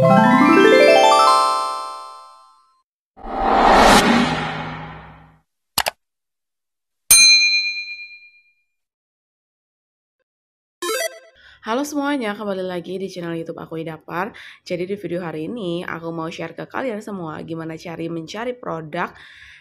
Halo semuanya, kembali lagi di channel YouTube aku Idapar. Jadi di video hari ini aku mau share ke kalian semua gimana cari mencari produk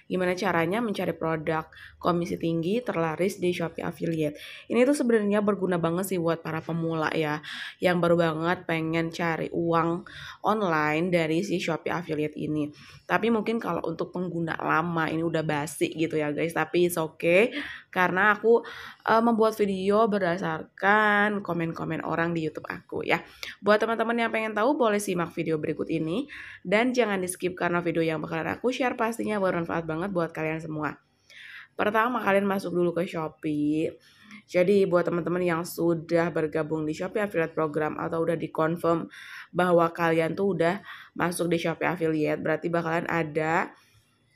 Gimana caranya mencari produk komisi tinggi terlaris di Shopee Affiliate. Ini tuh sebenarnya berguna banget sih buat para pemula ya, yang baru banget pengen cari uang online dari si Shopee Affiliate ini. Tapi mungkin kalau untuk pengguna lama ini udah basic gitu ya guys, tapi it's okay karena aku uh, membuat video berdasarkan komen-komen orang di YouTube aku ya. Buat teman-teman yang pengen tahu boleh simak video berikut ini dan jangan di-skip karena video yang bakalan aku share pastinya bermanfaat banget buat kalian semua. Pertama kalian masuk dulu ke Shopee. Jadi buat teman-teman yang sudah bergabung di Shopee Affiliate Program atau udah dikonfirm bahwa kalian tuh udah masuk di Shopee Affiliate, berarti bakalan ada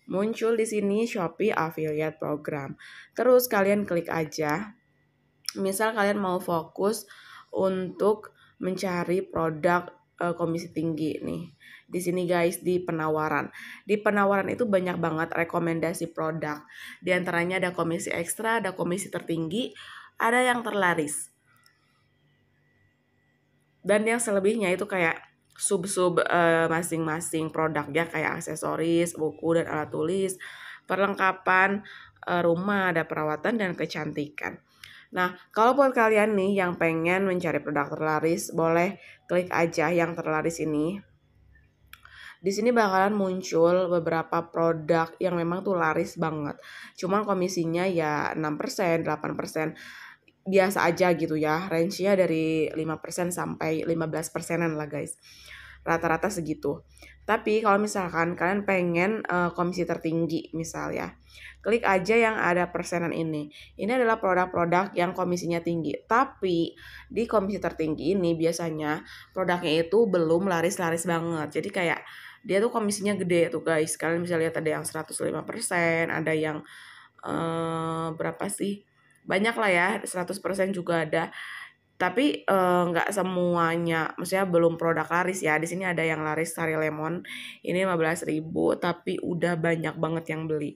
Muncul di sini Shopee Affiliate Program. Terus kalian klik aja. Misal kalian mau fokus untuk mencari produk eh, komisi tinggi nih. Di sini guys di penawaran. Di penawaran itu banyak banget rekomendasi produk. Di antaranya ada komisi ekstra, ada komisi tertinggi, ada yang terlaris. Dan yang selebihnya itu kayak sub-sub masing eh, masing-masing produk ya kayak aksesoris, buku dan alat tulis, perlengkapan uh, rumah, ada perawatan dan kecantikan. Nah, kalau buat kalian nih yang pengen mencari produk terlaris, boleh klik aja yang terlaris ini. Di sini bakalan muncul beberapa produk yang memang tuh laris banget. Cuman komisinya ya 6%, 8% biasa aja gitu ya. Range-nya dari 5% sampai 15 lah guys. Rata-rata segitu. Tapi kalau misalkan kalian pengen uh, komisi tertinggi misal ya, klik aja yang ada persenan ini. Ini adalah produk-produk yang komisinya tinggi. Tapi di komisi tertinggi ini biasanya produknya itu belum laris-laris banget. Jadi kayak dia tuh komisinya gede tuh guys. Kalian bisa lihat ada yang 105%, ada yang uh, berapa sih? banyak lah ya 100% juga ada tapi eh, nggak semuanya maksudnya belum produk laris ya di sini ada yang laris sari lemon ini 15.000 tapi udah banyak banget yang beli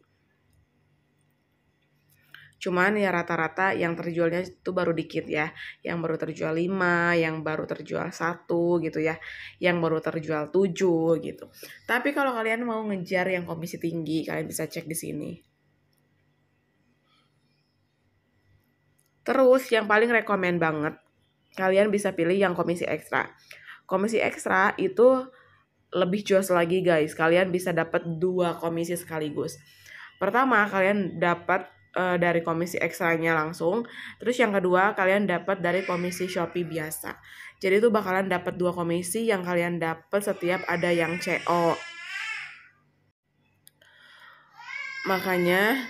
cuman ya rata-rata yang terjualnya itu baru dikit ya yang baru terjual 5 yang baru terjual satu gitu ya yang baru terjual 7 gitu tapi kalau kalian mau ngejar yang komisi tinggi kalian bisa cek di sini Terus yang paling rekomen banget, kalian bisa pilih yang komisi ekstra. Komisi ekstra itu lebih jos lagi guys. Kalian bisa dapat dua komisi sekaligus. Pertama, kalian dapat uh, eh, dari komisi ekstranya langsung. Terus yang kedua, kalian dapat dari komisi Shopee biasa. Jadi itu bakalan dapat dua komisi yang kalian dapat setiap ada yang CO. Makanya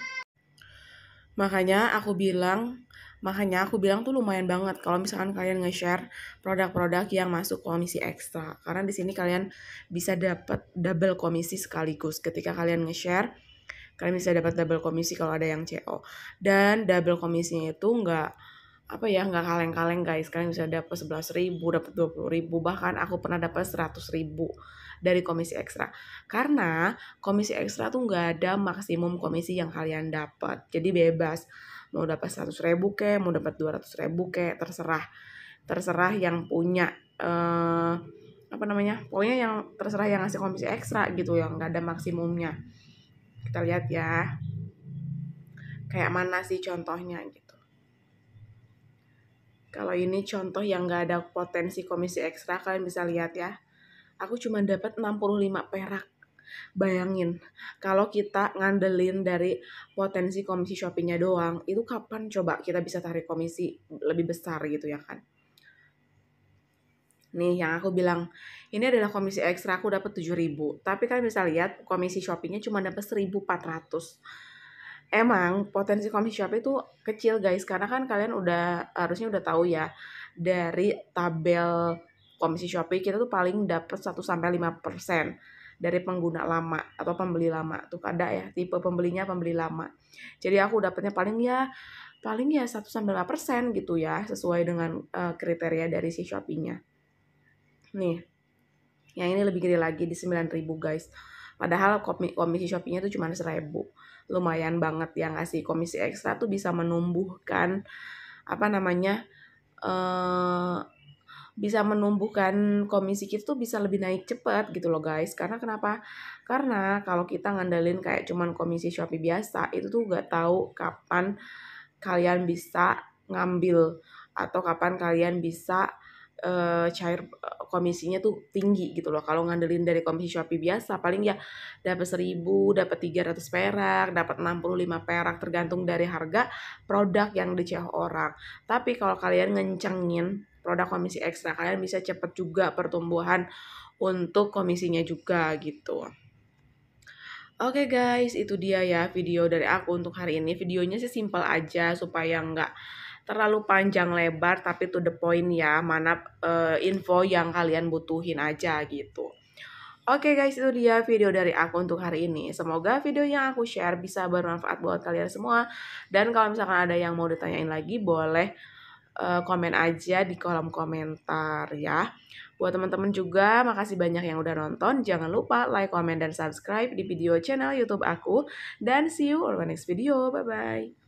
makanya aku bilang Makanya aku bilang tuh lumayan banget kalau misalkan kalian nge-share produk-produk yang masuk komisi ekstra. Karena di sini kalian bisa dapat double komisi sekaligus ketika kalian nge-share. Kalian bisa dapat double komisi kalau ada yang CO. Dan double komisinya itu nggak apa ya nggak kaleng-kaleng guys kalian bisa dapat 11 ribu dapat 20 ribu bahkan aku pernah dapat 100 ribu dari komisi ekstra karena komisi ekstra tuh nggak ada maksimum komisi yang kalian dapat jadi bebas mau dapat 100 ribu ke mau dapat 200 ribu ke terserah terserah yang punya uh, apa namanya pokoknya yang terserah yang ngasih komisi ekstra gitu yang nggak ada maksimumnya kita lihat ya kayak mana sih contohnya gitu kalau ini contoh yang nggak ada potensi komisi ekstra kalian bisa lihat ya aku cuma dapat 65 perak Bayangin, kalau kita ngandelin dari potensi komisi shoppingnya doang, itu kapan coba kita bisa tarik komisi lebih besar gitu ya kan? Nih yang aku bilang, ini adalah komisi ekstra aku dapat 7000 Tapi kan bisa lihat komisi shoppingnya cuma dapat 1400 emang potensi komisi shopping itu kecil guys karena kan kalian udah harusnya udah tahu ya dari tabel komisi shopping kita tuh paling dapat 1 sampai 5% dari pengguna lama atau pembeli lama tuh ada ya tipe pembelinya pembeli lama jadi aku dapatnya paling ya paling ya 1 sampai 5 persen gitu ya sesuai dengan uh, kriteria dari si shopee nih yang ini lebih gede lagi di 9000 guys padahal komisi shopee tuh cuma 1000 lumayan banget yang ngasih komisi ekstra tuh bisa menumbuhkan apa namanya eh bisa menumbuhkan komisi kita tuh bisa lebih naik cepat gitu loh guys. Karena kenapa? Karena kalau kita ngandelin kayak cuman komisi Shopee biasa itu tuh gak tahu kapan kalian bisa ngambil atau kapan kalian bisa uh, cair eh, komisinya tuh tinggi gitu loh. Kalau ngandelin dari komisi Shopee biasa paling ya dapat 1000, dapat 300 perak, dapat 65 perak tergantung dari harga produk yang dicek orang. Tapi kalau kalian ngencengin produk komisi ekstra kalian bisa cepat juga pertumbuhan untuk komisinya juga gitu. Oke okay guys, itu dia ya video dari aku untuk hari ini. Videonya sih simple aja supaya nggak terlalu panjang lebar tapi to the point ya, mana uh, info yang kalian butuhin aja gitu. Oke okay guys, itu dia video dari aku untuk hari ini. Semoga video yang aku share bisa bermanfaat buat kalian semua. Dan kalau misalkan ada yang mau ditanyain lagi, boleh Eh, komen aja di kolom komentar ya. Buat teman-teman juga, makasih banyak yang udah nonton. Jangan lupa like, comment, dan subscribe di video channel YouTube aku. Dan see you on the next video. Bye-bye.